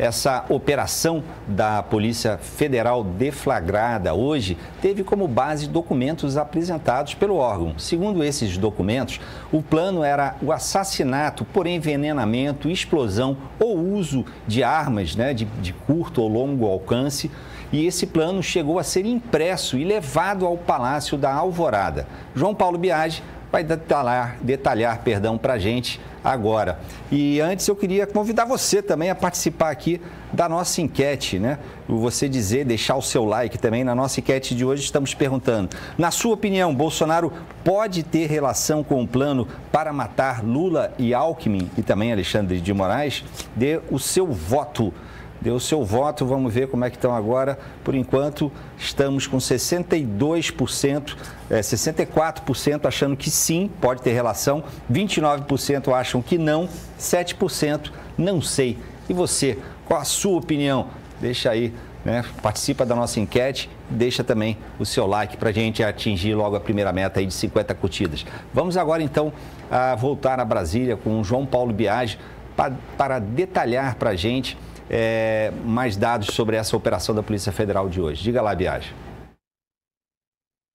Essa operação da Polícia Federal deflagrada hoje teve como base documentos apresentados pelo órgão. Segundo esses documentos, o plano era o assassinato por envenenamento, explosão ou uso de armas né, de, de curto ou longo alcance e esse plano chegou a ser impresso e levado ao Palácio da Alvorada. João Paulo Biagi vai detalhar, detalhar perdão, para a gente agora. E antes eu queria convidar você também a participar aqui da nossa enquete, né? Você dizer, deixar o seu like também na nossa enquete de hoje, estamos perguntando. Na sua opinião, Bolsonaro pode ter relação com o um plano para matar Lula e Alckmin e também Alexandre de Moraes? Dê o seu voto deu o seu voto, vamos ver como é que estão agora. Por enquanto, estamos com 62%, é, 64% achando que sim, pode ter relação, 29% acham que não, 7% não sei. E você, qual a sua opinião? Deixa aí né? Participa da nossa enquete, deixa também o seu like para a gente atingir logo a primeira meta aí de 50 curtidas. Vamos agora então voltar a Brasília com o João Paulo Biagi para detalhar para a gente é, mais dados sobre essa operação da Polícia Federal de hoje. Diga lá, Biagem.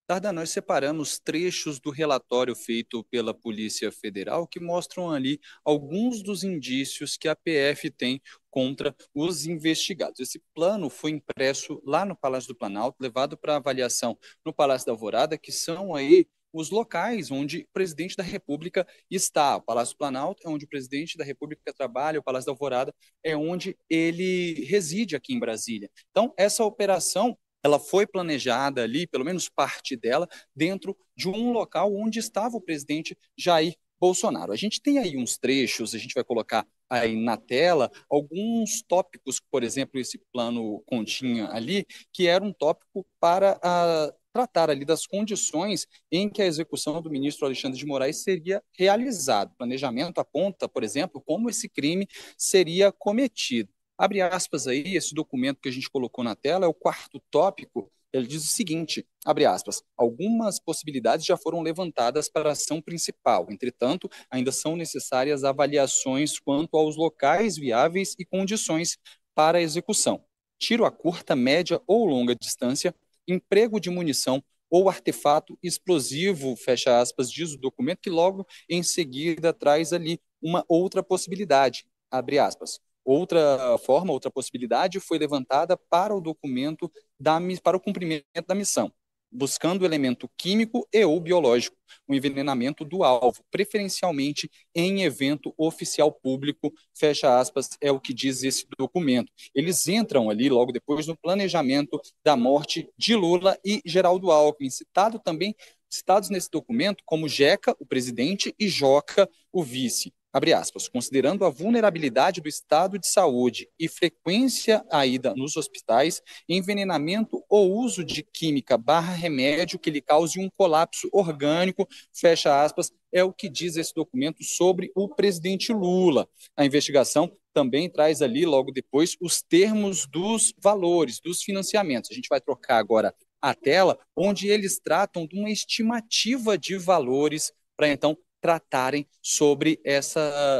Tarda, nós separamos trechos do relatório feito pela Polícia Federal que mostram ali alguns dos indícios que a PF tem contra os investigados. Esse plano foi impresso lá no Palácio do Planalto, levado para avaliação no Palácio da Alvorada, que são aí os locais onde o presidente da República está. O Palácio Planalto é onde o presidente da República trabalha, o Palácio da Alvorada é onde ele reside aqui em Brasília. Então, essa operação ela foi planejada ali, pelo menos parte dela, dentro de um local onde estava o presidente Jair Bolsonaro. A gente tem aí uns trechos, a gente vai colocar aí na tela alguns tópicos, por exemplo, esse plano continha ali, que era um tópico para a tratar ali das condições em que a execução do ministro Alexandre de Moraes seria realizada. O planejamento aponta, por exemplo, como esse crime seria cometido. Abre aspas aí, esse documento que a gente colocou na tela é o quarto tópico ele diz o seguinte, abre aspas, algumas possibilidades já foram levantadas para a ação principal, entretanto, ainda são necessárias avaliações quanto aos locais viáveis e condições para a execução. Tiro a curta, média ou longa distância emprego de munição ou artefato explosivo, fecha aspas, diz o documento, que logo em seguida traz ali uma outra possibilidade, abre aspas. Outra forma, outra possibilidade foi levantada para o documento, da, para o cumprimento da missão buscando o elemento químico e ou biológico, o envenenamento do alvo, preferencialmente em evento oficial público, fecha aspas, é o que diz esse documento. Eles entram ali logo depois no planejamento da morte de Lula e Geraldo Alckmin, citado também citados nesse documento como Jeca, o presidente, e Joca, o vice abre aspas, considerando a vulnerabilidade do estado de saúde e frequência à ida nos hospitais, envenenamento ou uso de química barra remédio que lhe cause um colapso orgânico, fecha aspas, é o que diz esse documento sobre o presidente Lula. A investigação também traz ali, logo depois, os termos dos valores, dos financiamentos. A gente vai trocar agora a tela, onde eles tratam de uma estimativa de valores para então tratarem sobre essa,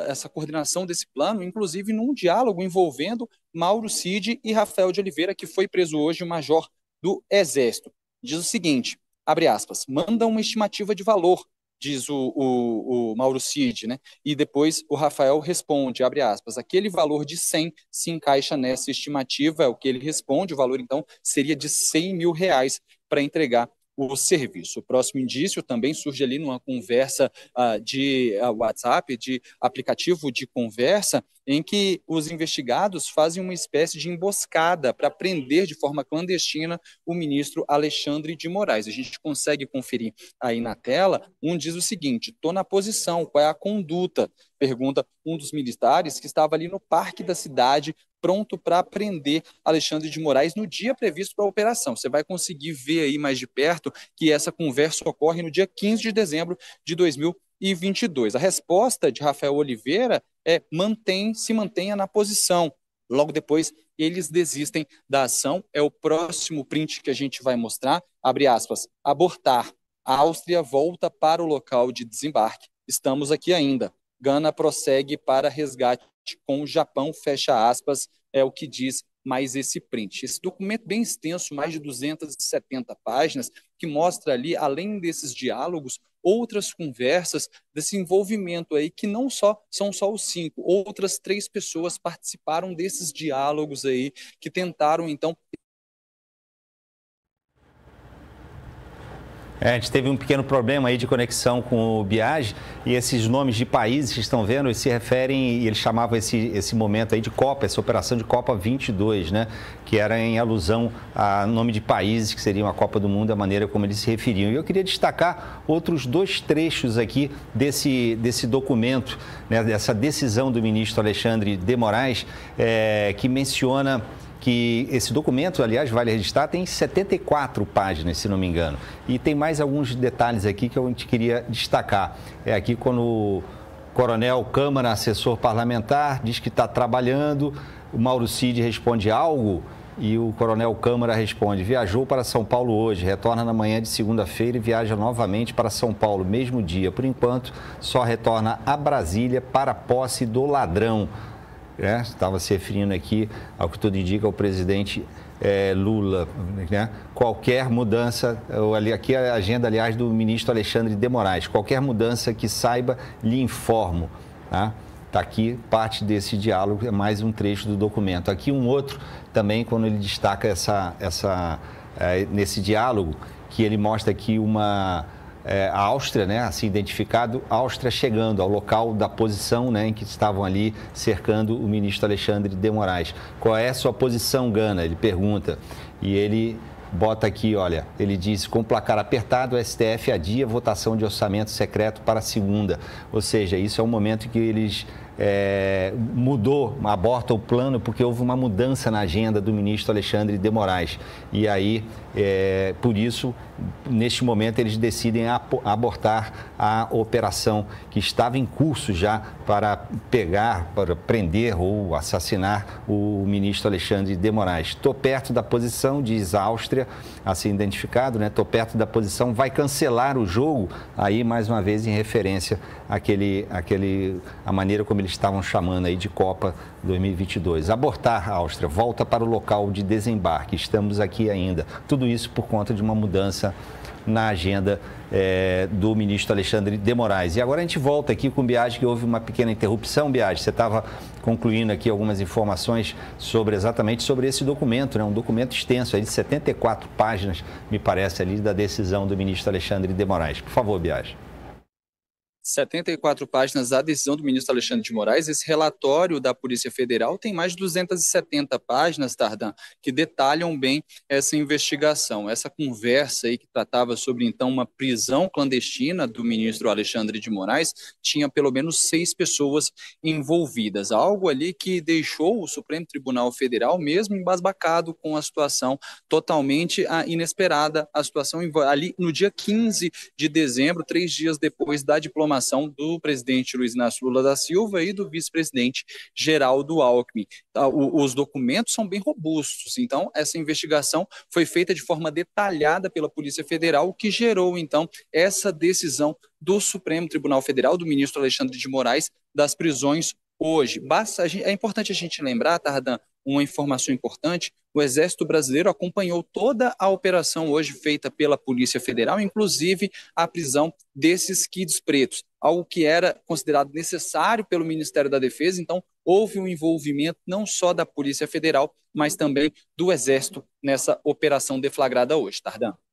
essa coordenação desse plano, inclusive num diálogo envolvendo Mauro Cid e Rafael de Oliveira, que foi preso hoje, major do Exército. Diz o seguinte, abre aspas, manda uma estimativa de valor, diz o, o, o Mauro Cid, né? E depois o Rafael responde, abre aspas, aquele valor de 100 se encaixa nessa estimativa, é o que ele responde, o valor então seria de 100 mil reais para entregar o serviço. O próximo indício também surge ali numa conversa uh, de uh, WhatsApp, de aplicativo de conversa, em que os investigados fazem uma espécie de emboscada para prender de forma clandestina o ministro Alexandre de Moraes. A gente consegue conferir aí na tela, um diz o seguinte: estou na posição, qual é a conduta? Pergunta um dos militares que estava ali no parque da cidade, pronto para prender Alexandre de Moraes no dia previsto para a operação. Você vai conseguir ver aí mais de perto que essa conversa ocorre no dia 15 de dezembro de 2022. A resposta de Rafael Oliveira é mantém, se mantenha na posição. Logo depois, eles desistem da ação. É o próximo print que a gente vai mostrar. Abre aspas. Abortar. A Áustria volta para o local de desembarque. Estamos aqui ainda. Gana prossegue para resgate com o Japão, fecha aspas, é o que diz mais esse print. Esse documento bem extenso, mais de 270 páginas, que mostra ali, além desses diálogos, outras conversas desse envolvimento aí, que não só são só os cinco, outras três pessoas participaram desses diálogos aí, que tentaram, então, É, a gente teve um pequeno problema aí de conexão com o Biage e esses nomes de países que estão vendo, eles se referem, e eles chamavam esse, esse momento aí de Copa, essa operação de Copa 22, né? Que era em alusão a nome de países que seriam a Copa do Mundo, a maneira como eles se referiam. E eu queria destacar outros dois trechos aqui desse, desse documento, né, dessa decisão do ministro Alexandre de Moraes, é, que menciona que esse documento, aliás, vale registrar, tem 74 páginas, se não me engano. E tem mais alguns detalhes aqui que a gente queria destacar. É aqui quando o Coronel Câmara, assessor parlamentar, diz que está trabalhando, o Mauro Cid responde algo e o Coronel Câmara responde: viajou para São Paulo hoje, retorna na manhã de segunda-feira e viaja novamente para São Paulo, mesmo dia. Por enquanto, só retorna a Brasília para a posse do ladrão né? estava se referindo aqui ao que tudo indica, ao presidente é, Lula. Né? Qualquer mudança, aqui é a agenda, aliás, do ministro Alexandre de Moraes, qualquer mudança que saiba, lhe informo. Tá? Está aqui parte desse diálogo, é mais um trecho do documento. Aqui um outro também, quando ele destaca essa, essa, é, nesse diálogo, que ele mostra aqui uma, é, a Áustria, né, assim identificado, a Áustria chegando ao local da posição né, em que estavam ali cercando o ministro Alexandre de Moraes. Qual é a sua posição, Gana? Ele pergunta. E ele bota aqui, olha, ele diz, com placar apertado, o STF adia votação de orçamento secreto para segunda. Ou seja, isso é um momento que eles é, mudou, aborta o plano porque houve uma mudança na agenda do ministro Alexandre de Moraes. E aí, é, por isso, neste momento, eles decidem abortar a operação que estava em curso já para pegar, para prender ou assassinar o ministro Alexandre de Moraes. Estou perto da posição, diz a Áustria, assim identificado, né? Estou perto da posição, vai cancelar o jogo, aí mais uma vez em referência àquele, àquele, à maneira como ele eles estavam chamando aí de Copa 2022. Abortar a Áustria, volta para o local de desembarque, estamos aqui ainda. Tudo isso por conta de uma mudança na agenda é, do ministro Alexandre de Moraes. E agora a gente volta aqui com o Biagi, que houve uma pequena interrupção. Biagi, você estava concluindo aqui algumas informações sobre exatamente sobre esse documento, né? um documento extenso, aí de 74 páginas, me parece, ali da decisão do ministro Alexandre de Moraes. Por favor, Biagi. 74 páginas a decisão do ministro Alexandre de Moraes. Esse relatório da Polícia Federal tem mais de 270 páginas, Tardan, que detalham bem essa investigação. Essa conversa aí que tratava sobre, então, uma prisão clandestina do ministro Alexandre de Moraes, tinha pelo menos seis pessoas envolvidas. Algo ali que deixou o Supremo Tribunal Federal mesmo embasbacado com a situação totalmente ah, inesperada, a situação ali no dia 15 de dezembro, três dias depois da diplomacia confirmação do presidente Luiz Inácio Lula da Silva e do vice-presidente Geraldo Alckmin. Tá, os documentos são bem robustos, então essa investigação foi feita de forma detalhada pela Polícia Federal, o que gerou então essa decisão do Supremo Tribunal Federal, do ministro Alexandre de Moraes, das prisões hoje. Basta, é importante a gente lembrar, Tardan, uma informação importante: o Exército Brasileiro acompanhou toda a operação hoje feita pela Polícia Federal, inclusive a prisão desses kids pretos, algo que era considerado necessário pelo Ministério da Defesa. Então, houve um envolvimento não só da Polícia Federal, mas também do Exército nessa operação deflagrada hoje, Tardan.